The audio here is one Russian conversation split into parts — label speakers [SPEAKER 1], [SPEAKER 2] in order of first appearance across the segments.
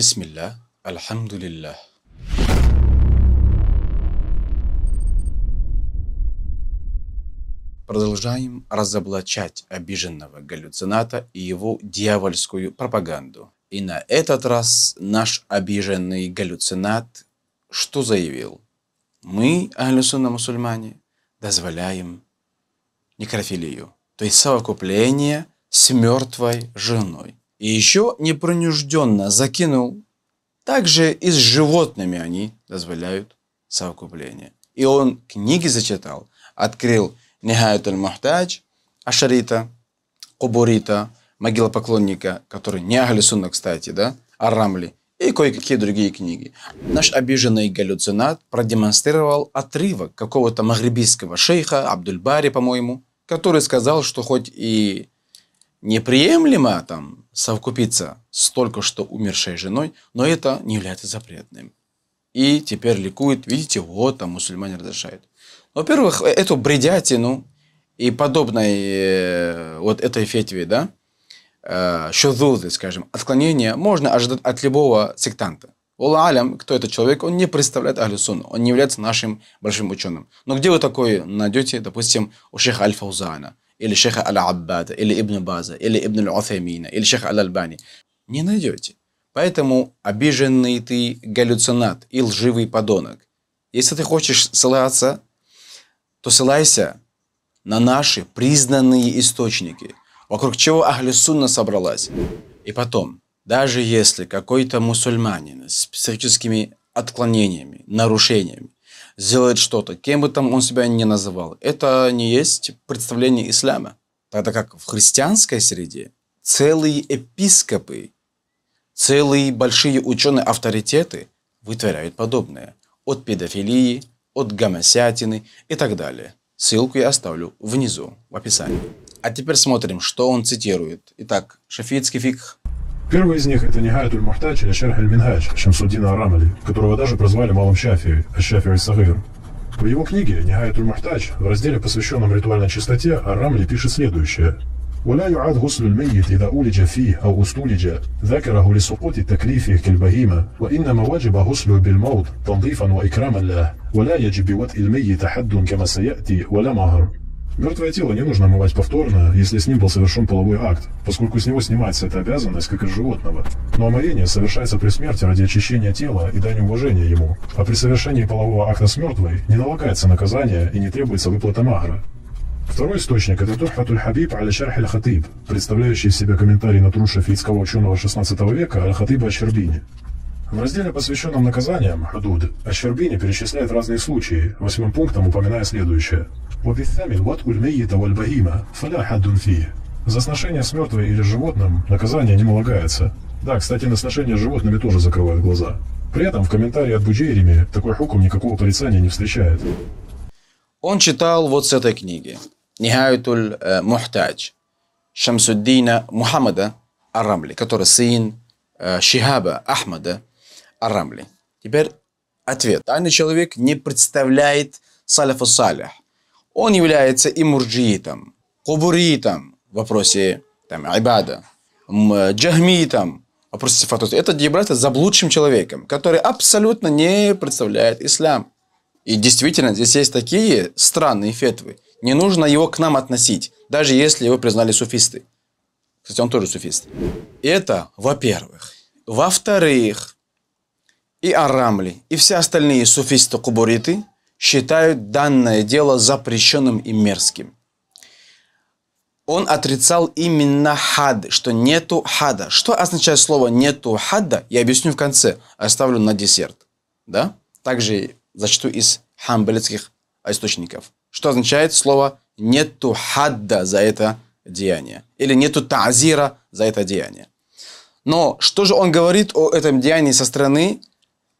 [SPEAKER 1] Bismillah, alhamdulillah. Продолжаем разоблачать обиженного галлюцината и его дьявольскую пропаганду. И на этот раз наш обиженный галлюцинат что заявил? Мы, алюсунна мусульмане, дозволяем некрофилию, то есть совокупление с мертвой женой и еще непринужденно закинул. Также и с животными они дозволяют совокупление. И он книги зачитал, открыл Нихайт аль-Мухтадж, Ашарита, Кубурита, могила поклонника, который не Ахли кстати, да, Арамли, и кое-какие другие книги. Наш обиженный галлюцинат продемонстрировал отрывок какого-то магрибийского шейха, Абдульбари, по-моему, который сказал, что хоть и неприемлемо там совкупиться с только что умершей женой, но это не является запретным. И теперь ликует, видите, вот там мусульмане разрешают. Во-первых, эту бредятину и подобной э, вот этой фетве, да, шузузы, э, скажем, отклонения можно ожидать от любого сектанта. Аллах алям, кто этот человек, он не представляет Ахлю Сунну, он не является нашим большим ученым. Но где вы такое найдете, допустим, у шейха аль или шейха Аль-Аббада, или Ибн База, или Ибн Аль-Уфеймина, или шейха Аль-Альбани. Не найдете. Поэтому обиженный ты галлюцинат и лживый подонок. Если ты хочешь ссылаться, то ссылайся на наши признанные источники, вокруг чего Ахлюсунна собралась. И потом, даже если какой-то мусульманин с психическими отклонениями, нарушениями сделает что-то, кем бы там он себя ни называл. Это не есть представление ислама. Тогда как в христианской среде целые епископы, целые большие ученые-авторитеты вытворяют подобное. От педофилии, от гомосятины и так далее. Ссылку я оставлю внизу в описании. А теперь смотрим, что он цитирует. Итак, шафиитский фикх
[SPEAKER 2] Первый из них – это Нихаятуль Мухтач или Шерх Минхач Шамсуддина Арамали, которого даже прозвали Малым Шафией, Ашафией Сагыр. В его книге «Нихаятуль Мухтач» в разделе, посвященном ритуальной чистоте, Арамли пишет следующее. ولا يعاد غسل الميت إذا أولج فيه أو استولج ذكره لسقوط التكليف كالبهيمة وإنما وجب غسله بالموت تنظيفا وإكراما له ولا يجب بوطء الميت حد كما سيأتي ولا مهر Мертвое тело не нужно омывать повторно, если с ним был совершен половой акт, поскольку с него снимается эта обязанность, как и животного. Но омовение совершается при смерти ради очищения тела и дани уважения ему, а при совершении полового акта с мертвой не налагается наказание и не требуется выплата магра. Второй источник – это Тухфатуль Хабиб аль-Шарх аль-Хатиб, представляющий из себя комментарий на труд шафийского ученого XVI века аль-Хатиба Ащербини. В разделе, посвященном наказаниям, Хадуд, Ащербини перечисляет разные случаи, восьмым пунктом упоминая следующее – وفي الثامن وطء الميت والبهيمة فلا حد فيه. За сношение с мертвой или животным наказание не налагается. Да, кстати, на сношение с животными тоже закрывают глаза. При этом в комментарии от Буджейрими такой хуком никакого порицания не встречает.
[SPEAKER 1] Он читал вот с этой книги. Нихайтуль э, Мухтадж Шамсуддина Мухаммада Арамли, который сын э, Шихаба Ахмада Арамли. Теперь ответ. Данный человек не представляет саляфу салях он является и мурджиитом, кубуритом в вопросе там, айбада, э, джахмитом в вопросе сифатус. Этот является заблудшим человеком, который абсолютно не представляет ислам. И действительно, здесь есть такие странные фетвы. Не нужно его к нам относить, даже если его признали суфисты. Кстати, он тоже суфист. Это, во-первых. Во-вторых, и Арамли, и все остальные суфисты-кубуриты – считают данное дело запрещенным и мерзким. Он отрицал именно хад, что нету хада. Что означает слово нету хада, я объясню в конце, оставлю на десерт. Да? Также зачту из хамбалитских источников. Что означает слово нету хадда за это деяние. Или нету тазира за это деяние. Но что же он говорит о этом деянии со стороны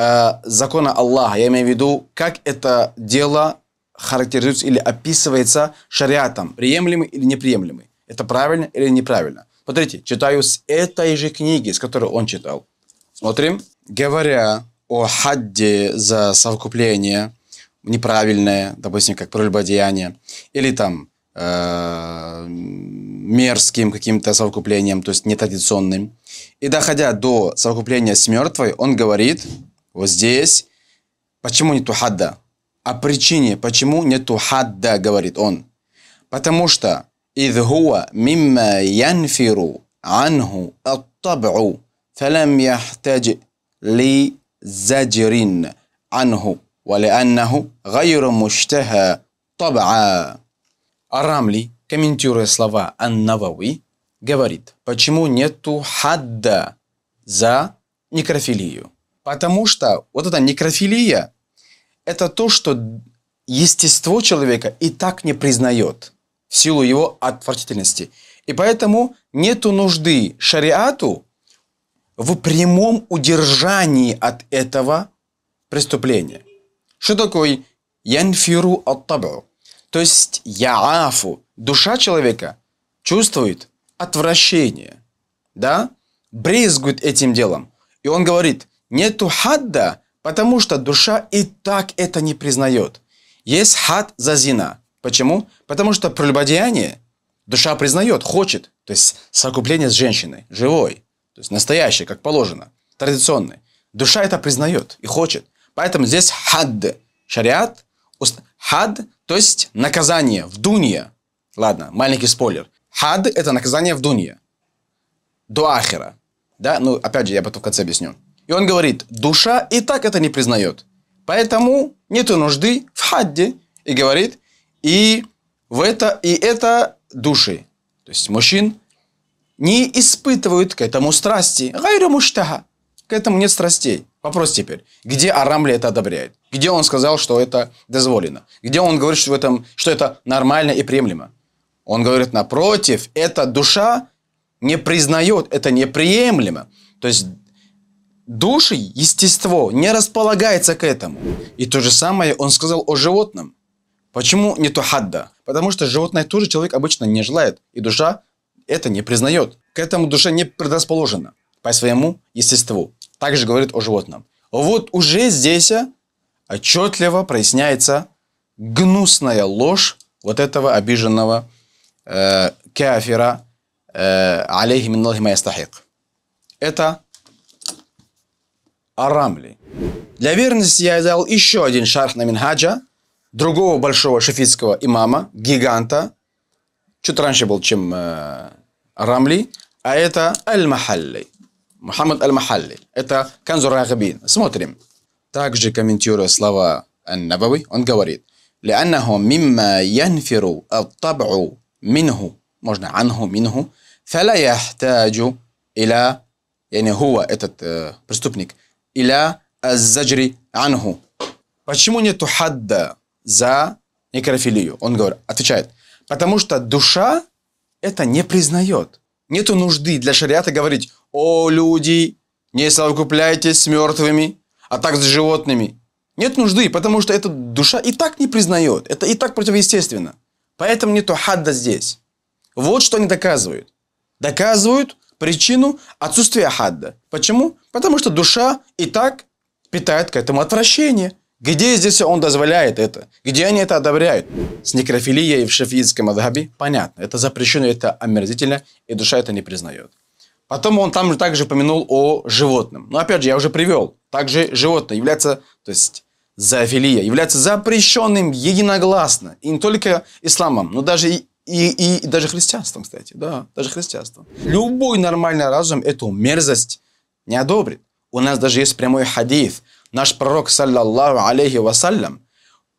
[SPEAKER 1] Э, закона Аллаха, я имею в виду, как это дело характеризуется или описывается шариатом, приемлемый или неприемлемый. Это правильно или неправильно. Смотрите, читаю с этой же книги, с которой он читал. Смотрим. Говоря о хадде за совокупление, неправильное, допустим, как прелюбодеяние, или там э, мерзким каким-то совокуплением, то есть нетрадиционным. И доходя до совокупления с мертвой, он говорит, вот здесь почему нету хадда? О причине, почему нету хадда, говорит он. Потому что إذ هو مما ينفر عنه الطبع فلم يحتج لزجر عنه ولأنه غير مشتهى طبعا Арамли, комментируя слова Ан-Навави, говорит, почему нету хадда за некрофилию. Потому что вот эта некрофилия – это то, что естество человека и так не признает в силу его отвратительности. И поэтому нету нужды шариату в прямом удержании от этого преступления. Что такое янфиру от То есть яафу, душа человека чувствует отвращение, да, брезгует этим делом. И он говорит, Нету хадда, потому что душа и так это не признает. Есть хад за зина. Почему? Потому что прелюбодеяние душа признает, хочет. То есть совокупление с женщиной, живой. То есть настоящее, как положено, традиционное. Душа это признает и хочет. Поэтому здесь хад, шариат, уст... хад, то есть наказание в дунья. Ладно, маленький спойлер. Хад – это наказание в дунья. До ахера. Да, ну опять же, я потом в конце объясню. И он говорит, душа и так это не признает. Поэтому нету нужды в хадде. И говорит, и в это, и это души. То есть мужчин не испытывают к этому страсти. Гайру муштага. К этому нет страстей. Вопрос теперь, где Арамли это одобряет? Где он сказал, что это дозволено? Где он говорит, что, в этом, что это нормально и приемлемо? Он говорит, напротив, эта душа не признает, это неприемлемо. То есть Души, естество, не располагается к этому. И то же самое он сказал о животном. Почему не то хадда? Потому что животное тоже человек обычно не желает, и душа это не признает. К этому душа не предрасположена по своему естеству. Также говорит о животном. Вот уже здесь отчетливо проясняется гнусная ложь вот этого обиженного э, кафира э, алейхи миналлахи Это Арамли. Для верности я издал еще один шарх на Минхаджа, другого большого шафитского имама, гиганта, чуть раньше был, чем э, Арамли, а это Аль-Махалли. Мухаммад Аль-Махалли. Это Канзур Рахабин. Смотрим. Также комментируя слова Ан-Набави, он говорит, لأنه مما ينفر الطبع منه можно عنه منه فلا يحتاج إلى يعني هو этот э, преступник иля аззаджри анху. Почему нету хадда за некрофилию? Он говорит, отвечает, потому что душа это не признает. Нету нужды для шариата говорить, о, люди, не совокупляйтесь с мертвыми, а так с животными. Нет нужды, потому что эта душа и так не признает, это и так противоестественно. Поэтому нету хадда здесь. Вот что они доказывают. Доказывают, причину отсутствия хадда. Почему? Потому что душа и так питает к этому отвращение. Где здесь он дозволяет это? Где они это одобряют? С некрофилией в шафиитском адхабе понятно. Это запрещено, это омерзительно, и душа это не признает. Потом он там же также упомянул о животном. Но опять же, я уже привел. Также животное является, то есть зоофилия, является запрещенным единогласно. И не только исламом, но даже и и, и, даже христианством, кстати, да, даже христианством. Любой нормальный разум эту мерзость не одобрит. У нас даже есть прямой хадис. Наш пророк, саллаллаху алейхи вассалям,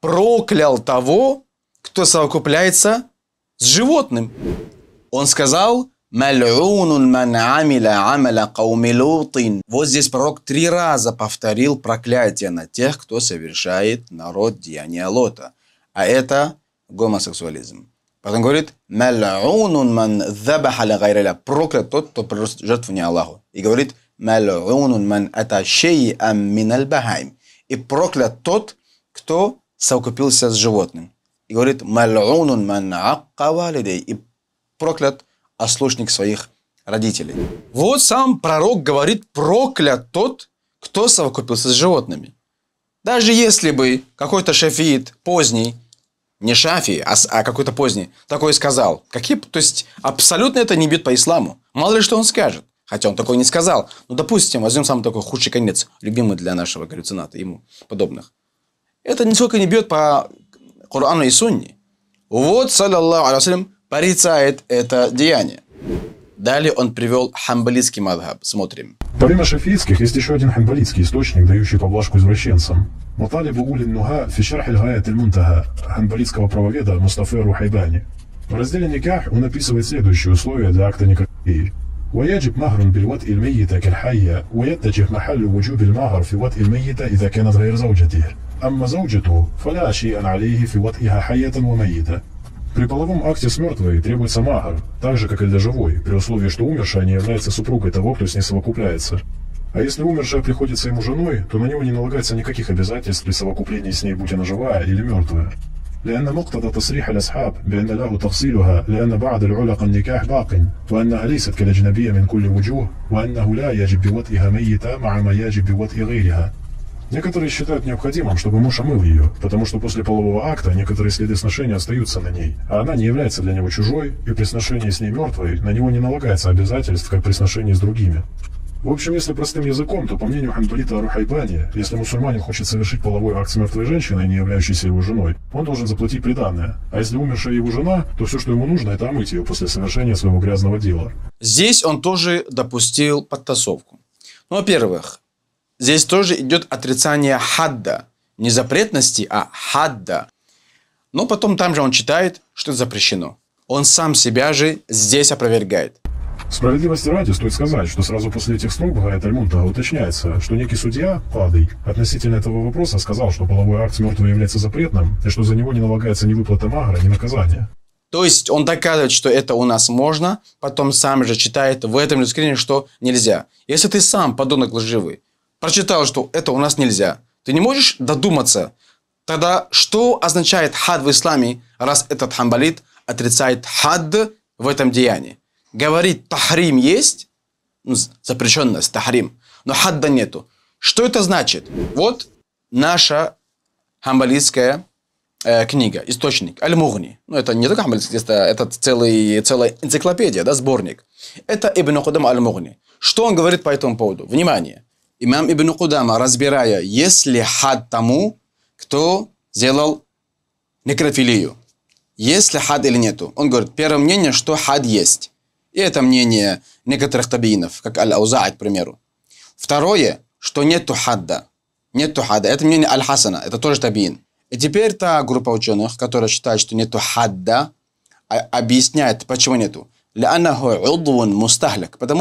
[SPEAKER 1] проклял того, кто совокупляется с животным. Он сказал, «Маль'унун Вот здесь пророк три раза повторил проклятие на тех, кто совершает народ деяния Лота. А это гомосексуализм. Потом говорит, «Маляунун ман забаха ля гайраля» «Проклят тот, кто приносит жертву не Аллаху». И говорит, «Маляунун ман ата шей'ам мин аль «И проклят тот, кто совокупился с животным». И говорит, «Маляунун ман акка валидей» «И проклят ослушник своих родителей». Вот сам пророк говорит, «Проклят тот, кто совокупился с животными». Даже если бы какой-то шафиит поздний – не Шафи, а, а какой-то поздний, такой сказал. Какие, то есть абсолютно это не бьет по исламу. Мало ли что он скажет. Хотя он такой не сказал. Ну, допустим, возьмем самый такой худший конец, любимый для нашего галлюцината, ему подобных. Это нисколько не бьет по Корану и Сунне. Вот, саллиллаху алейсалям, порицает это деяние. Далее он привел хамбалийский мадхаб. Смотрим.
[SPEAKER 2] Помимо шафийских, есть еще один хамбалитский источник, дающий поблажку извращенцам. Маталиб Улин Нуха в шерх Тельмунтага, Мунтаха хамбалитского правоведа Мустафе Рухайбани. В разделе «Никах» он описывает следующие условия для акта Никахи. ويجب مهر بالوطء الميتة كالحية ويتجه محل وجوب المهر في وطء الميتة إذا كانت غير زوجته أما زوجته فلا شيء عليه في وطئها حية وميتة При половом акте с мертвой требуется мага, так же, как и для живой, при условии, что умершая не является супругой того, кто с ней совокупляется. А если умершая приходится ему женой, то на него не налагается никаких обязательств при совокуплении с ней, будь она живая или мертвая. لأن مقتضى تصريح الأصحاب بأن له تفصيلها لأن بعض العلق النكاح باق وأنها ليست كالأجنبية من كل وجوه وأنه لا يجب بوطئها ميتة مع ما يجب بوطئ غيرها Некоторые считают необходимым, чтобы муж омыл ее, потому что после полового акта некоторые следы сношения остаются на ней, а она не является для него чужой, и при сношении с ней мертвой на него не налагается обязательств, как при сношении с другими. В общем, если простым языком, то по мнению Хамдулита Арухайбани, если мусульманин хочет совершить половой акт с мертвой женщиной, не являющейся его женой, он должен заплатить приданное. А если умершая его жена, то все, что ему нужно, это омыть ее после совершения своего грязного дела.
[SPEAKER 1] Здесь он тоже допустил подтасовку. Ну, во-первых, Здесь тоже идет отрицание хадда. Не запретности, а хадда. Но потом там же он читает, что запрещено. Он сам себя же здесь опровергает.
[SPEAKER 2] Справедливости ради стоит сказать, что сразу после этих строк Гайет Альмунта уточняется, что некий судья, Падый, относительно этого вопроса сказал, что половой акт мертвого является запретным, и что за него не налагается ни выплата магра, ни наказание.
[SPEAKER 1] То есть он доказывает, что это у нас можно, потом сам же читает в этом же скрине, что нельзя. Если ты сам, подонок лживый, прочитал, что это у нас нельзя, ты не можешь додуматься, тогда что означает хад в исламе, раз этот хамбалит отрицает хад в этом деянии? Говорит, тахрим есть, ну, запрещенность, тахрим, но хадда нету. Что это значит? Вот наша хамбалитская э, книга, источник, Аль-Мугни. Ну, это не только хамбалитская, это, это целый, целая энциклопедия, да, сборник. Это Ибн Худам Аль-Мугни. Что он говорит по этому поводу? Внимание имам Ибн Кудама, разбирая, есть ли хад тому, кто сделал некрофилию. Есть ли хад или нету? Он говорит, первое мнение, что хад есть. И это мнение некоторых табиинов, как Аль-Ауза'и, к примеру. Второе, что нету хадда. Нету хада Это мнение Аль-Хасана, это тоже табиин. И теперь та группа ученых, которая считает, что нету хадда, а, объясняет, почему нету. Потому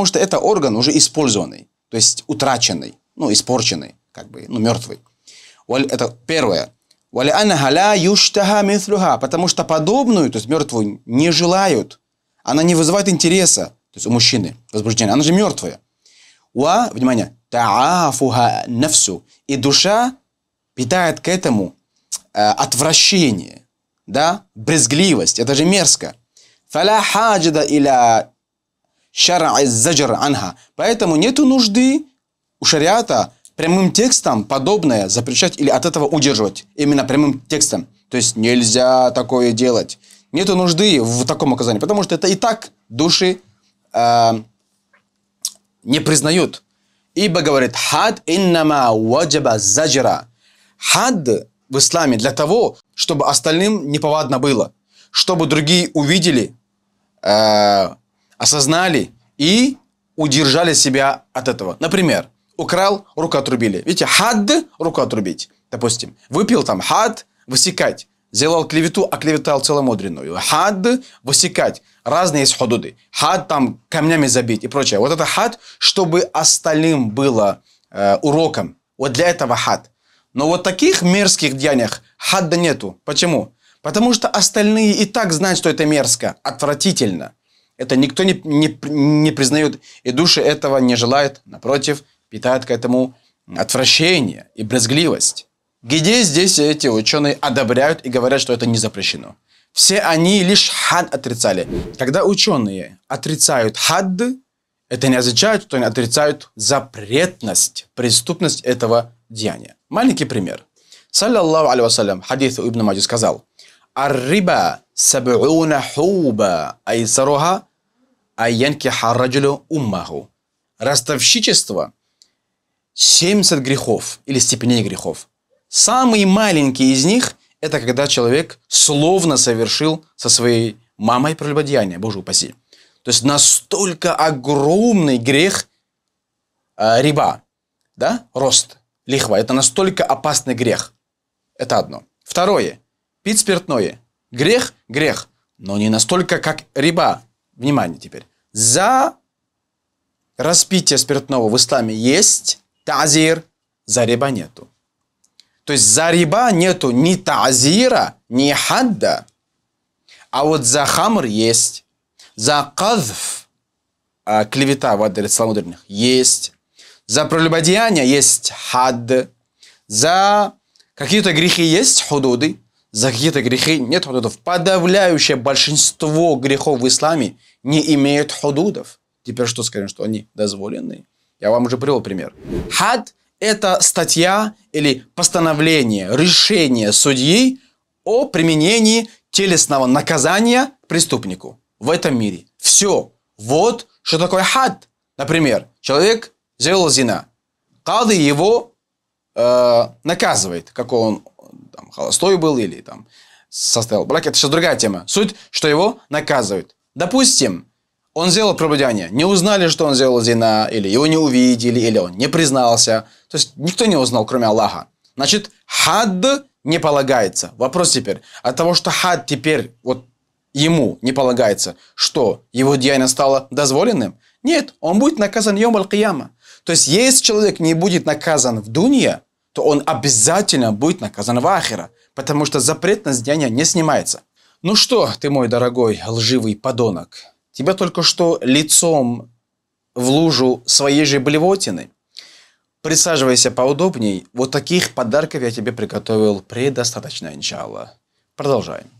[SPEAKER 1] что это орган уже использованный то есть утраченный, ну, испорченный, как бы, ну, мертвый. Это первое. Потому что подобную, то есть мертвую, не желают. Она не вызывает интереса, то есть у мужчины возбуждение. Она же мертвая. Уа, внимание, таафуха нафсу. И душа питает к этому э, отвращение, да, брезгливость. Это же мерзко. Фаля хаджда иля шара заджар анха. Поэтому нету нужды у шариата прямым текстом подобное запрещать или от этого удерживать. Именно прямым текстом. То есть нельзя такое делать. Нету нужды в таком оказании, потому что это и так души э, не признают. Ибо говорит хад иннама ваджаба заджара. Хад в исламе для того, чтобы остальным неповадно было, чтобы другие увидели, э, осознали и удержали себя от этого. Например, украл, руку отрубили. Видите, хад, руку отрубить. Допустим, выпил там хад, высекать. Сделал клевету, а клеветал целомудренную. Хад, высекать. Разные исходуды, Хад там камнями забить и прочее. Вот это хад, чтобы остальным было э, уроком. Вот для этого хад. Но вот таких мерзких деяниях хада нету. Почему? Потому что остальные и так знают, что это мерзко, отвратительно. Это никто не, не, не признает, и души этого не желает, напротив, питает к этому отвращение и брезгливость. Где здесь эти ученые одобряют и говорят, что это не запрещено? Все они лишь хад отрицали. Когда ученые отрицают хадды, это не означает, что они отрицают запретность, преступность этого деяния. Маленький пример. Саллаллаху алейхи хадис Ибн Маджи сказал, «Ар-риба саб'уна хуба айсаруха айянки харраджулю уммаху. Ростовщичество – 70 грехов или степеней грехов. Самый маленький из них – это когда человек словно совершил со своей мамой прелюбодеяние, боже упаси. То есть настолько огромный грех э, риба, да, рост, лихва. Это настолько опасный грех. Это одно. Второе. Пить спиртное. Грех – грех, но не настолько, как риба. Внимание теперь. За распитие спиртного в исламе есть тазир, за риба нету. То есть за риба нету ни тазира, ни хадда. А вот за хамр есть. За казф, а, клевета в адрес славудренных, есть. За прелюбодеяние есть хад. За какие-то грехи есть худуды за какие-то грехи нет худудов. Подавляющее большинство грехов в исламе не имеют худудов. Теперь что скажем, что они дозволены? Я вам уже привел пример. Хад – это статья или постановление, решение судьи о применении телесного наказания преступнику в этом мире. Все. Вот что такое хад. Например, человек сделал зина. Кады его э, наказывает, как он холостой был или там состоял брак, это сейчас другая тема. Суть, что его наказывают. Допустим, он сделал пробудение, не узнали, что он сделал зина, или его не увидели, или он не признался. То есть никто не узнал, кроме Аллаха. Значит, хад не полагается. Вопрос теперь, от того, что хад теперь вот ему не полагается, что его деяние стало дозволенным? Нет, он будет наказан йом аль -кияма. То есть, если человек не будет наказан в дунья, то он обязательно будет наказан в ахера, потому что запрет на деяние не снимается. Ну что ты, мой дорогой лживый подонок, тебя только что лицом в лужу своей же блевотины. Присаживайся поудобней, вот таких подарков я тебе приготовил предостаточно, иншалла. Продолжаем.